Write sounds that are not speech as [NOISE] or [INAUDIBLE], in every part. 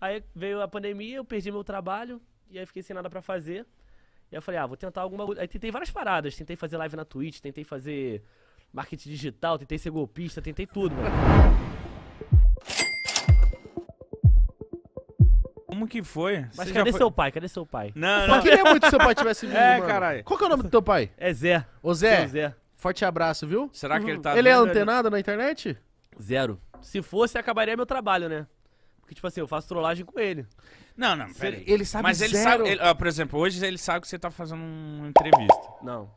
Aí veio a pandemia, eu perdi meu trabalho e aí fiquei sem nada para fazer. E aí eu falei, ah, vou tentar alguma coisa. Aí tentei várias paradas, tentei fazer live na Twitch, tentei fazer marketing digital, tentei ser golpista, tentei tudo, mano. Como que foi? Mas cadê foi... seu pai? Cadê seu pai? Não, não. Eu queria muito que seu pai tivesse [LAUGHS] vindo, É, caralho. Qual que é o nome do teu pai? É Zé. Ô Zé, Zé. forte abraço, viu? Será que ele tá Ele é antenado na internet? Zero. Se fosse, acabaria meu trabalho, né? Porque, tipo assim, eu faço trollagem com ele. Não, não, peraí. Ele sabe Mas ele sabe. ele- por exemplo, hoje ele sabe que você tá fazendo uma entrevista. Não.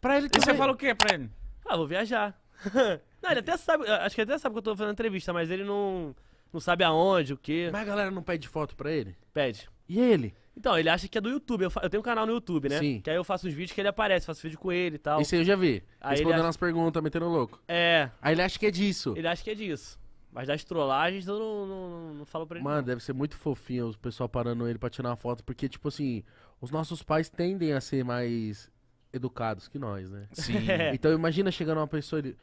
Pra ele E você fala o quê pra ele? Ah, vou viajar. [LAUGHS] não, ele até sabe, acho que ele até sabe que eu tô fazendo entrevista, mas ele não, não sabe aonde, o quê. Mas a galera não pede foto pra ele? Pede. E ele? Então, ele acha que é do YouTube. Eu, fa- eu tenho um canal no YouTube, né? Sim. Que aí eu faço uns vídeos que ele aparece, faço vídeo com ele e tal. isso aí eu já vi. Aí ele acha- as perguntas, metendo louco. É, Aí ele acha que é disso. ele acha que é disso. Mas das trollagens eu não, não, não falo pra ele. Mano, não. deve ser muito fofinho o pessoal parando ele pra tirar uma foto, porque, tipo assim, os nossos pais tendem a ser mais educados que nós, né? Sim. [LAUGHS] então imagina chegando uma pessoa e ele.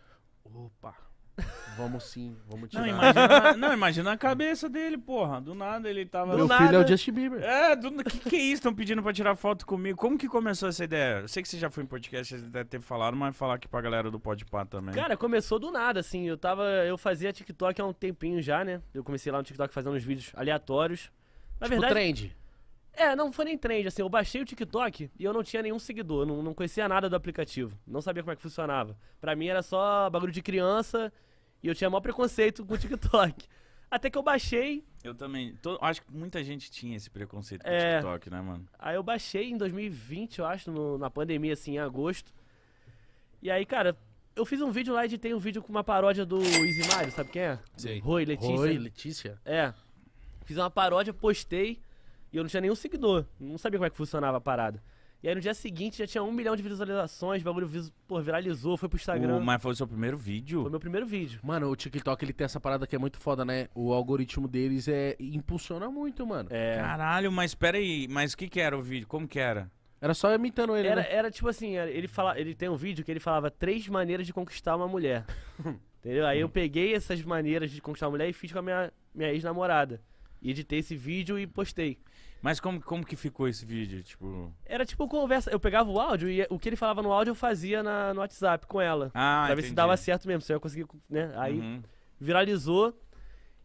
Opa! Vamos sim, vamos tirar. Não imagina, não, imagina a cabeça dele, porra. Do nada ele tava. Meu filho é o Justin Bieber. É, do que, que é isso? Estão pedindo pra tirar foto comigo. Como que começou essa ideia? Eu sei que você já foi em podcast, vocês devem ter falado, mas falar aqui pra galera do Podpah também. Cara, começou do nada, assim. Eu tava. Eu fazia TikTok há um tempinho já, né? Eu comecei lá no TikTok fazendo uns vídeos aleatórios. Na tipo verdade. Trend. É, não foi nem trend, assim, eu baixei o TikTok e eu não tinha nenhum seguidor, não, não conhecia nada do aplicativo, não sabia como é que funcionava. Pra mim era só bagulho de criança e eu tinha maior preconceito com o TikTok. [LAUGHS] Até que eu baixei. Eu também. Tô, acho que muita gente tinha esse preconceito com o é, TikTok, né, mano? Aí eu baixei em 2020, eu acho, no, na pandemia, assim, em agosto. E aí, cara, eu fiz um vídeo lá, e tem um vídeo com uma paródia do Easy Mario, sabe quem é? Sei. Roy Letícia. Roy Letícia? É. Fiz uma paródia, postei. E eu não tinha nenhum seguidor, não sabia como é que funcionava a parada. E aí no dia seguinte já tinha um milhão de visualizações, o bagulho pô, viralizou, foi pro Instagram. O, mas foi o seu primeiro vídeo? Foi meu primeiro vídeo. Mano, o TikTok ele tem essa parada que é muito foda, né? O algoritmo deles é impulsiona muito, mano. É. Caralho, mas pera aí, mas o que que era o vídeo? Como que era? Era só imitando ele, era, né? era tipo assim, ele, fala, ele tem um vídeo que ele falava três maneiras de conquistar uma mulher. [LAUGHS] Entendeu? Aí eu peguei essas maneiras de conquistar uma mulher e fiz com a minha, minha ex-namorada. E editei esse vídeo e postei. Mas como, como que ficou esse vídeo? Tipo. Era tipo conversa. Eu pegava o áudio e o que ele falava no áudio eu fazia na, no WhatsApp com ela. Ah, Pra ver se dava certo mesmo, se eu ia conseguir, né? Aí uhum. viralizou.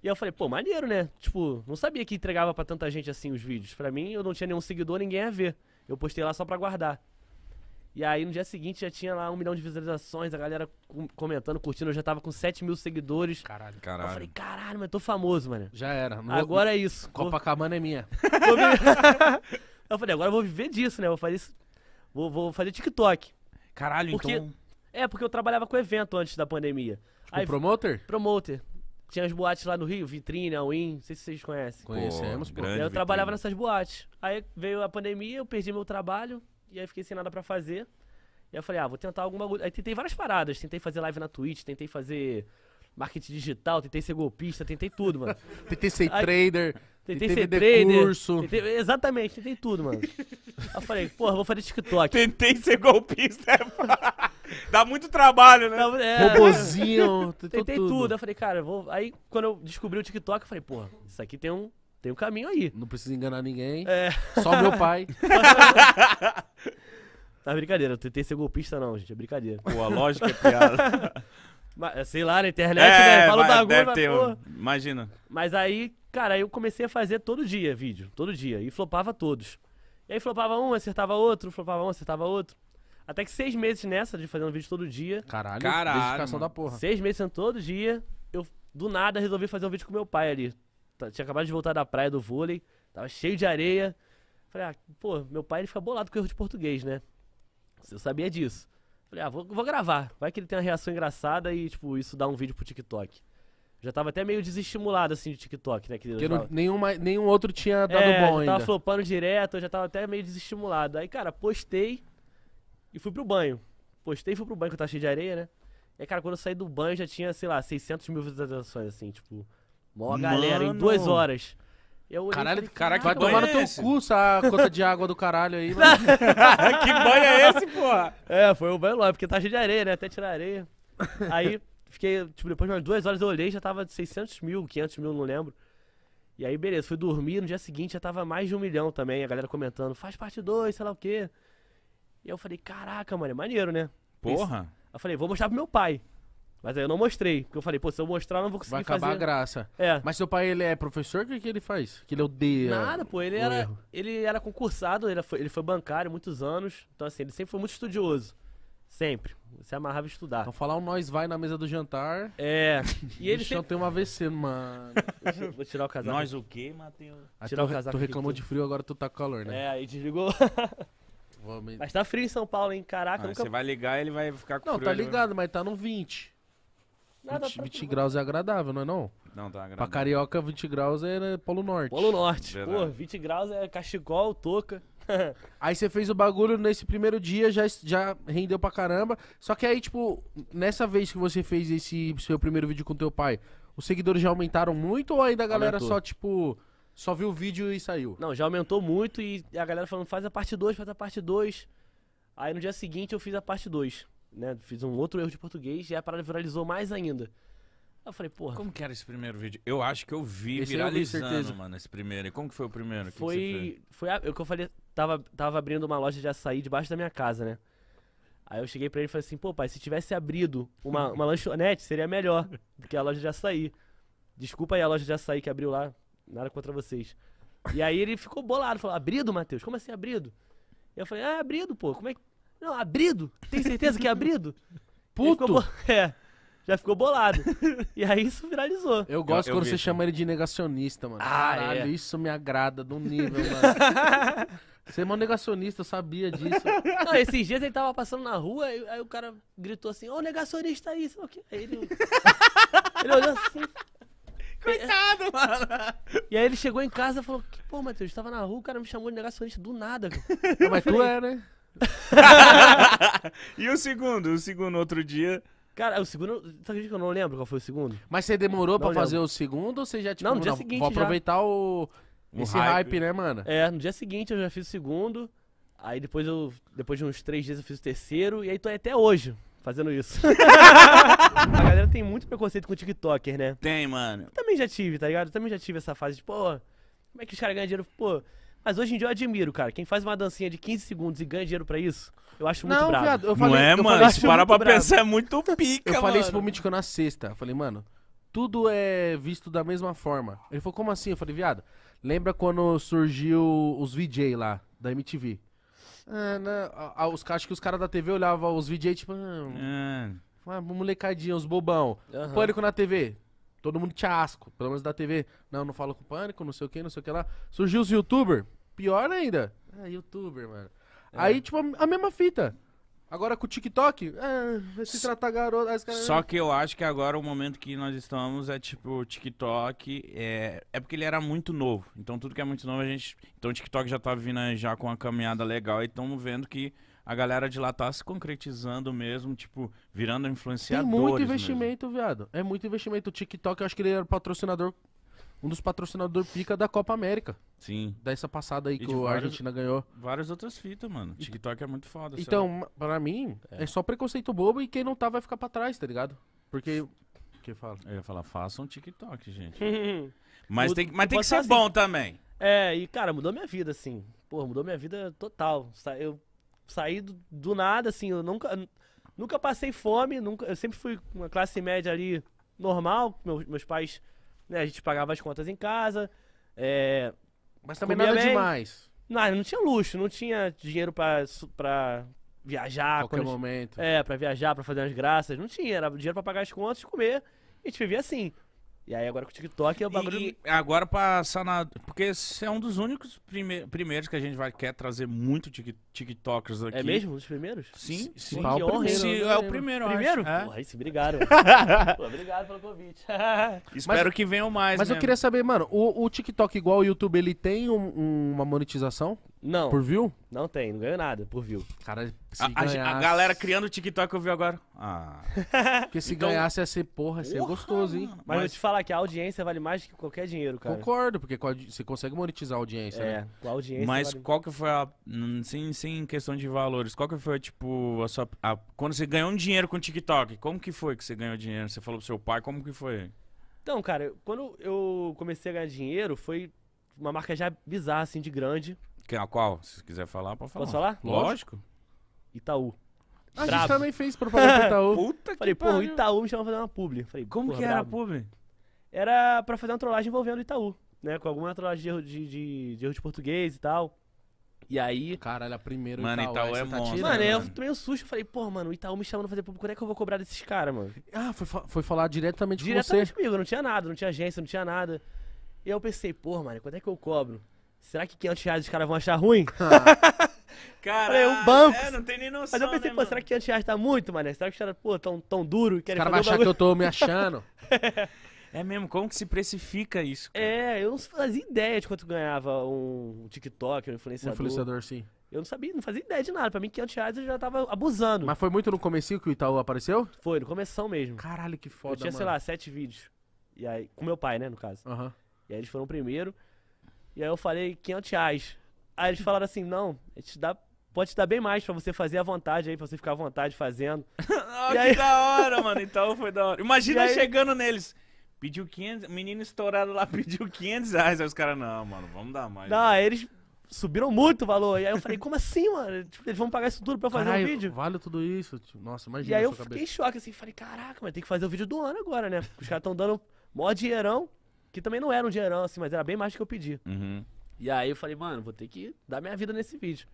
E eu falei, pô, maneiro, né? Tipo, não sabia que entregava para tanta gente assim os vídeos. Para mim, eu não tinha nenhum seguidor, ninguém ia ver. Eu postei lá só pra guardar. E aí no dia seguinte já tinha lá um milhão de visualizações, a galera comentando, curtindo. Eu já tava com 7 mil seguidores. Caralho. caralho. Eu falei, caralho, mas tô famoso, mano. Já era. No... Agora é isso. Copacabana Vou... é minha. [LAUGHS] eu falei, agora eu vou viver disso, né? Vou fazer isso. Vou, vou fazer TikTok. Caralho, porque... então. É, porque eu trabalhava com evento antes da pandemia. Tipo, aí, promoter? Promoter. Tinha as boates lá no Rio, Vitrine, Win, não sei se vocês conhecem. Conhecemos, pô. pô. Eu vitrine. trabalhava nessas boates. Aí veio a pandemia, eu perdi meu trabalho, e aí fiquei sem nada para fazer. E aí eu falei, ah, vou tentar alguma coisa. Aí tentei várias paradas. Tentei fazer live na Twitch, tentei fazer marketing digital, tentei ser golpista, tentei tudo, mano. [LAUGHS] tentei ser aí, trader. Tentei, ser trader. Curso. Tentei, exatamente, tentei tudo, mano. aí eu falei, porra, vou fazer TikTok. Tentei ser golpista. É Dá muito trabalho, né? Dá, é, Robozinho. [LAUGHS] Tentei tudo. tudo. Eu falei, cara, vou. Aí quando eu descobri o TikTok, eu falei, porra, isso aqui tem um tem um caminho aí. Não precisa enganar ninguém. É. Só meu pai. [LAUGHS] tá brincadeira, eu tentei ser golpista, não, gente. É brincadeira. Pô, a lógica é piada. [LAUGHS] Mas, sei lá, na internet, é, né? Fala o bagulho, deve ter, pô. Imagina. Mas aí, cara, eu comecei a fazer todo dia vídeo, todo dia. E flopava todos. E aí flopava um, acertava outro, flopava um, acertava outro. Até que seis meses nessa de fazer um vídeo todo dia. Caralho, Caralho dedicação mano. da porra. Seis meses todo dia, eu do nada resolvi fazer um vídeo com meu pai ali. Tá, tinha acabado de voltar da praia do vôlei, tava cheio de areia. Falei, ah, pô, meu pai ele fica bolado com erro de português, né? Eu sabia disso. Falei, ah, vou, vou gravar. Vai que ele tem uma reação engraçada e, tipo, isso dá um vídeo pro TikTok. Já tava até meio desestimulado, assim, de TikTok, né? Que Porque não, nenhuma, nenhum outro tinha dado é, bom já ainda. tava flopando direto, eu já tava até meio desestimulado. Aí, cara, postei e fui pro banho. Postei e fui pro banho, que eu tava cheio de areia, né? E aí, cara, quando eu saí do banho já tinha, sei lá, 600 mil visualizações, assim, tipo... Mó galera, em duas horas. Eu caralho, falei, caraca, vai tomar no é teu esse? cu essa conta de água do caralho aí, [LAUGHS] que banho é esse, porra? É, foi o banho lá, porque tá cheio de areia, né? Até tirar areia. Aí, fiquei, tipo, depois de umas duas horas eu olhei, já tava de 600 mil, 500 mil, não lembro. E aí, beleza, fui dormir, no dia seguinte já tava mais de um milhão também, a galera comentando, faz parte 2, sei lá o quê. E eu falei, caraca, mano, é maneiro, né? Porra. Eu falei, vou mostrar pro meu pai. Mas aí eu não mostrei, porque eu falei, pô, se eu mostrar, eu não vou conseguir Vai acabar fazer. a graça. É. Mas seu pai, ele é professor? O que, que ele faz? Que ele odeia Nada, pô, ele o era, erro. ele era concursado, ele foi, ele foi bancário muitos anos. Então, assim, ele sempre foi muito estudioso. Sempre. Se amarrava estudar. Então falar o nós vai na mesa do jantar. É. [LAUGHS] E ele sempre... tem um AVC, mano. [LAUGHS] Vou tirar o casaco. Nós o quê, Matheus? Ah, tirar tu, o casaco. Tu reclamou de frio, agora tu tá com calor, né? É, aí desligou. Vou... Mas tá frio em São Paulo, hein? Caraca, ah, nunca... Você vai ligar ele vai ficar com não, frio. Não, tá ligado, mas tá no 20. 20, 20 graus é agradável, não é não? Não, tá agradável. Pra carioca, 20 graus é né, Polo Norte. Polo Norte. Verdade. Pô, 20 graus é cachecol, toca. [LAUGHS] aí você fez o bagulho nesse primeiro dia, já, já rendeu pra caramba. Só que aí, tipo, nessa vez que você fez esse seu primeiro vídeo com teu pai, os seguidores já aumentaram muito ou ainda a galera Aumentou. só, tipo, só viu o vídeo e saiu? Não, já aumentou muito e a galera falando, faz a parte 2, faz a parte 2. Aí no dia seguinte eu fiz a parte 2 né? Fiz um outro erro de português e a parada viralizou mais ainda. Eu falei, porra. Como que era esse primeiro vídeo? Eu acho que eu vi viralizando, eu vi, mano, esse primeiro. E como que foi o primeiro? Foi. Que foi o que eu falei. Tava, tava abrindo uma loja de açaí debaixo da minha casa, né? Aí eu cheguei pra ele e falei assim, pô, pai, se tivesse abrido uma, uma [LAUGHS] lanchonete, seria melhor do que a loja de açaí. Desculpa aí a loja de açaí que abriu lá. Nada contra vocês. E aí ele ficou bolado, falou, abrido, Matheus? Como assim abrido? Eu falei, ah, abrido, pô, como é que. Não, abrido? Tem certeza que é abrido? [LAUGHS] Puto! Bo... [LAUGHS] É, já ficou bolado. e aí isso viralizou. Eu gosto eu, eu quando vi, você chama ele de negacionista, mano. Ah, Caralho, é. isso me agrada do nível, mano. [LAUGHS] Você é um negacionista, eu sabia disso. Não, esses dias ele tava passando na rua, aí, aí o cara gritou assim, ô oh, negacionista aí, sei o quê. Aí ele, ele olhou assim. Coitado, mano. E aí ele chegou em casa e falou, pô, Matheus, tava na rua, o cara me chamou de negacionista do nada, cara. Não, mas falei, tu é, né? [LAUGHS] e o segundo? O segundo outro dia. Cara, o segundo. Você que eu não lembro qual foi o segundo? Mas você demorou Não pra fazer o segundo ou você já, tipo, Não, no dia seguinte vou já. aproveitar o. Esse hype. hype. né, mano? É, no dia seguinte eu já fiz o segundo. Aí depois eu. Depois de uns três dias eu fiz o terceiro. E aí tô aí até hoje fazendo isso. [LAUGHS] a galera tem muito preconceito com o TikToker, né? Tem, mano. Também já tive, tá ligado? Também já tive essa fase de, pô, como é que os caras ganham dinheiro? Pô, mas hoje em dia eu admiro, cara. Quem faz uma dancinha de 15 segundos e ganha dinheiro pra isso, eu acho muito não, bravo. não é, eu mano? Falei, é para pra bravo. pensar, é muito pica, Eu falei mano. isso pro Mítico na sexta. Eu falei, mano, tudo é visto da mesma forma. Ele falou, como assim? Eu falei, viado, lembra quando surgiu os VJ lá, da MTV? Ah, né, os, acho que os caras da TV olhavam os VJ, tipo... Ah, ah. molecadinha, os bobão. Uhum. Pânico na TV, todo mundo tinha asco, pelo menos da TV. Não, não falo com pânico, não sei o que, não sei o que lá. Surgiu os youtuber, Pior ainda. É, youtuber, mano. É. Aí, tipo, a mesma fita. Agora com o TikTok, é, vai se tratar garoto. Só que eu acho que agora o momento que nós estamos é tipo, o TikTok. É, é porque ele era muito novo. Então tudo que é muito novo, a gente. Então o TikTok já tá vindo já com uma caminhada legal e estamos vendo que a galera de lá tá se concretizando mesmo, tipo, virando influenciadores. é muito investimento, mesmo. viado. É muito investimento. O TikTok, eu acho que ele era patrocinador um dos patrocinadores pica da Copa América. Sim. Dessa passada aí e que a Argentina ganhou. Várias outras fitas, mano. TikTok é muito foda. Então, lá. pra mim, é. é. só preconceito bobo e quem não tá vai ficar pra trás, tá ligado? Porque. que fala? Eu ia falar, faça um TikTok, gente. [LAUGHS] mas o, tem, mas tem que ser assim, bom também. É, e cara, mudou minha vida, assim. Pô, mudou minha vida total. Eu saí do, do nada, assim, eu nunca. Nunca passei fome, nunca, eu sempre fui uma classe média ali normal, meus, meus pais né? A gente pagava as contas em casa. É, Mas também nada bem. demais. Não, não tinha luxo, não tinha dinheiro pra, viajar. Qualquer quando momento. É, pra viajar, pra fazer as graças. Não tinha, era dinheiro pra pagar as contas, e comer. E a gente vivia assim. E aí agora com o TikTok é o bagulho. E agora passar na. Porque esse é um dos únicos prime... primeiros que a gente vai quer trazer muito tic... TikTokers é aqui. É mesmo? Os primeiros? Sim, sim. que honra, é o primeiro, Primeiro? Acho. É. Porra, se obrigado. [LAUGHS] obrigado pelo convite. [LAUGHS] Espero mas, que venham mais. Mas mesmo. eu né? queria saber, mano, o, o TikTok igual o YouTube, ele tem um, uma monetização? Não. Por view? Não tem, não ganho nada por view. Cara, se a, ganhasse... a galera criando o TikTok eu vi agora. Ah. Porque se [LAUGHS] então... ganhasse ia ser porra, ia ser porra, gostoso, hein? Mas, mas eu te falar que a audiência vale mais que qualquer dinheiro, cara. Concordo, porque você consegue monetizar a audiência, é, né? Com a audiência. Mas vale... qual que foi a. Sem, sem questão de valores, qual que foi, tipo, a sua. A... Quando você ganhou um dinheiro com o TikTok, como que foi que você ganhou dinheiro? Você falou pro seu pai, como que foi? Então, cara, quando eu comecei a ganhar dinheiro, foi uma marca já bizarra, assim, de grande a qual? Se quiser falar, pode falar. Posso falar? Lógico. Itaú. A gente também fez propaganda pro Itaú. [LAUGHS] Puta que Falei, pô, o Itaú me chamou pra fazer uma publi. Falei, Como que era a publi? Era pra fazer uma trollagem envolvendo o Itaú, né? Com alguma trollagem de erro de, de- de erro de português e tal. E aí... Caralho, a primeira Mano, Itaú é aí tá você monstro, Mano, eu tomei um susto. Falei, pô, mano, o Itaú me chamando pra fazer publi. Quando é que eu vou cobrar desses caras, mano? Ah, foi, fa- foi falar diretamente, Diretamente comigo. Eu não tinha nada, não tinha agência, não tinha nada. E eu pensei, pô, mano, quando é que eu cobro? será que 500 reais os caras vão achar ruim? [LAUGHS] Ah. Cara, é um banco. É, não tem nem noção. Mas eu pensei, né, pô, mano? será que 500 reais tá muito, mané? Será que os caras, pô, tão, tão duro? Querem o cara vai achar que eu tô me [LAUGHS] achando. é mesmo, como que se precifica isso? Cara? É, eu não fazia ideia de quanto ganhava um TikTok, um influenciador. Um influenciador, sim. Eu não sabia, não fazia ideia de nada. Pra mim, 500 reais eu já tava abusando. Mas foi muito no começo que o Itaú apareceu? Foi, no começo mesmo. Caralho, que foda, Eu tinha, mano. sei lá, sete vídeos. E aí, com meu pai, né, no caso. Aham. Uhum. E aí eles foram primeiro. E aí eu falei 500 reais. Aí eles falaram assim, não, a gente dá, pode te dar bem mais pra você fazer à vontade aí, pra você ficar à vontade fazendo. oh, [LAUGHS] que aí... da hora, mano. Então foi da hora. Imagina aí... chegando neles. Pediu 500, menino estourado lá [LAUGHS] pediu 500 reais. Aí os caras, não, mano, vamos dar mais. Não, eles subiram muito o valor. E aí eu falei, como assim, mano? Tipo, eles vão pagar isso tudo pra fazer o um vídeo? Vale tudo isso. Tipo, nossa, imagina. E aí eu fiquei em choque, assim, falei, caraca, mas tem que fazer o vídeo do ano agora, né? Os caras estão dando mó dinheirão. Que também não era um dinheirão, assim, mas era bem mais do que eu pedi. Uhum. E aí eu falei, mano, vou ter que dar minha vida nesse vídeo.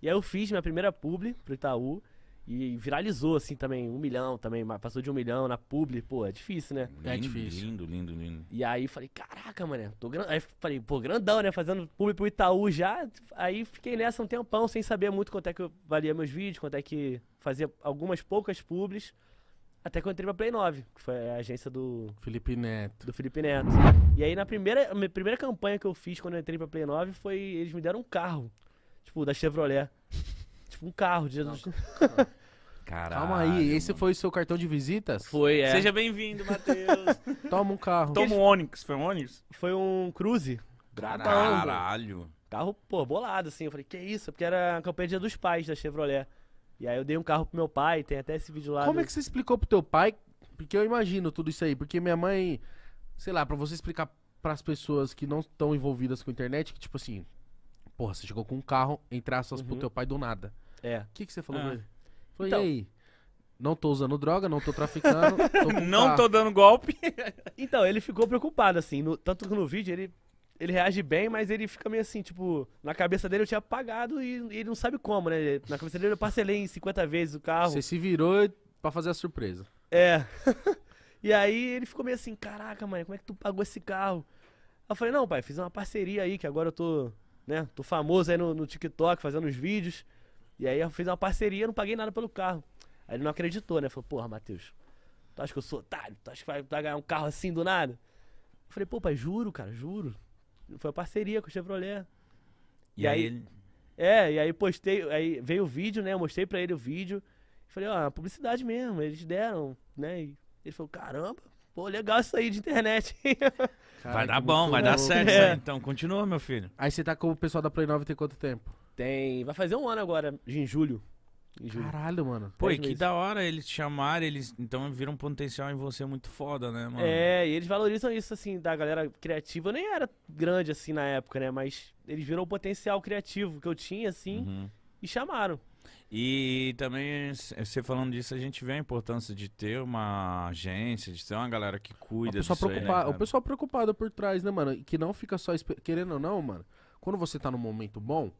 E aí eu fiz minha primeira publi pro Itaú. E viralizou, assim, também, um milhão também, passou de um milhão na publi, pô, é difícil, né? Lindo, é difícil. Lindo, lindo, lindo. E aí falei, caraca, mané, tô grand Aí falei, pô, grandão, né? Fazendo publi pro Itaú já. Aí fiquei nessa um tempão, sem saber muito quanto é que eu valia meus vídeos, quanto é que fazia algumas poucas publis. Até que eu entrei pra Play 9, que foi a agência do. Felipe Neto. Do Felipe Neto. E aí na primeira, minha primeira campanha que eu fiz quando eu entrei pra Play 9 foi. Eles me deram um carro. Tipo, da Chevrolet. tipo, um carro de Jesus. [LAUGHS] Caralho, Calma aí, mano. esse foi o seu cartão de visitas? Foi, é. Seja bem-vindo, Matheus. [LAUGHS] Toma um carro. Toma um Onix, foi um Onix? Foi um Cruze. Caralho. Caralho. Carro, pô, bolado, assim. Eu falei, que isso? Porque era a campanha Dia dos Pais da Chevrolet. E aí eu dei um carro pro meu pai, tem até esse vídeo lá. Como do... é que você explicou pro teu pai? Porque eu imagino tudo isso aí, porque minha mãe, sei lá, para você explicar para as pessoas que não estão envolvidas com internet, que tipo assim, porra, você chegou com um carro, entraças uhum. pro teu pai do nada. É. O que, que você falou ah. então... e aí? Não tô usando droga, não tô traficando. [LAUGHS] Tô não tô dando golpe. então, ele ficou preocupado, assim. No, tanto que no vídeo ele ele reage bem, mas ele fica meio assim, tipo, na cabeça dele eu tinha pagado e ele não sabe como, né? Na cabeça dele eu parcelei em 50 vezes o carro. Você se virou para fazer a surpresa. É. [LAUGHS] e aí ele ficou meio assim, caraca, mãe, como é que tu pagou esse carro? Eu falei, não, pai, fiz uma parceria aí, que agora eu tô, né, tô famoso aí no, no TikTok, fazendo os vídeos. E aí eu fiz uma parceria, não paguei nada pelo carro. Aí ele não acreditou, né? Falou, porra, Matheus, tu acha que eu sou otário? Tu acha que vai, vai ganhar um carro assim do nada? Eu falei, pô, pai, juro, cara, juro foi parceria com o Chevrolet. E, e aí, aí ele... É, e aí postei, aí veio o vídeo, né? Eu mostrei pra ele o vídeo. Falei, ó, publicidade mesmo, eles deram, né? E ele falou, caramba, pô, legal isso aí de internet. [LAUGHS] Cara, vai dar bom, vai dar certo é. Então, continua, meu filho. Aí você tá com o pessoal da Play 9 tem quanto tempo? Tem, vai fazer um ano agora, em julho. Caralho, mano. Pô, e que da hora eles te chamaram, eles então viram um potencial em você muito foda, né, mano? É, e eles valorizam isso, assim, da galera criativa. Eu nem era grande, assim, na época, né? Mas eles viram o potencial criativo que eu tinha, assim, uhum. e chamaram. E também, é, você falando disso, a gente vê a importância de ter uma agência, de ter uma galera que cuida disso aí, né, O pessoal preocupado por trás, né, mano? que não fica só... Querendo ou não, mano, quando você tá num momento bom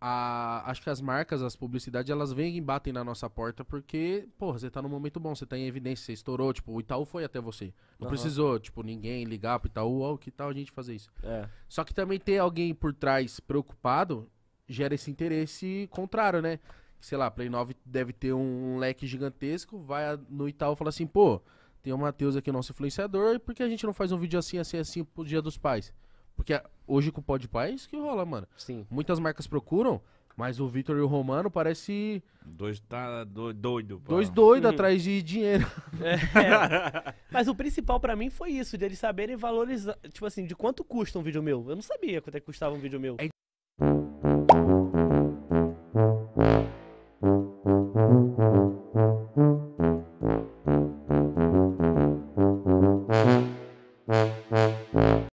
a, acho que as marcas, as publicidades, elas vêm e batem na nossa porta porque, porra, você tá num momento bom, você tá em evidência, você estourou, tipo, o Itaú foi até você. Não uhum. precisou, tipo, ninguém ligar pro Itaú, ó, oh, que tal a gente fazer isso? É. Só que também ter alguém por trás preocupado gera esse interesse contrário, né? Sei lá, Play 9 deve ter um leque gigantesco, vai no Itaú e fala assim, pô, tem o Matheus aqui, nosso influenciador, e por que a gente não faz um vídeo assim, assim, assim pro Dia dos Pais? Porque hoje com o Pai é isso que rola, mano. Sim. Muitas marcas procuram, mas o Vitor e o Romano parece... Dois tá do, doido. Pô. Dois doidos hum. atrás de dinheiro. [LAUGHS] É. [LAUGHS] mas o principal para mim foi isso, de eles saberem valorizar... Tipo assim, de quanto custa um vídeo meu? Eu não sabia quanto é que custava um vídeo meu. É...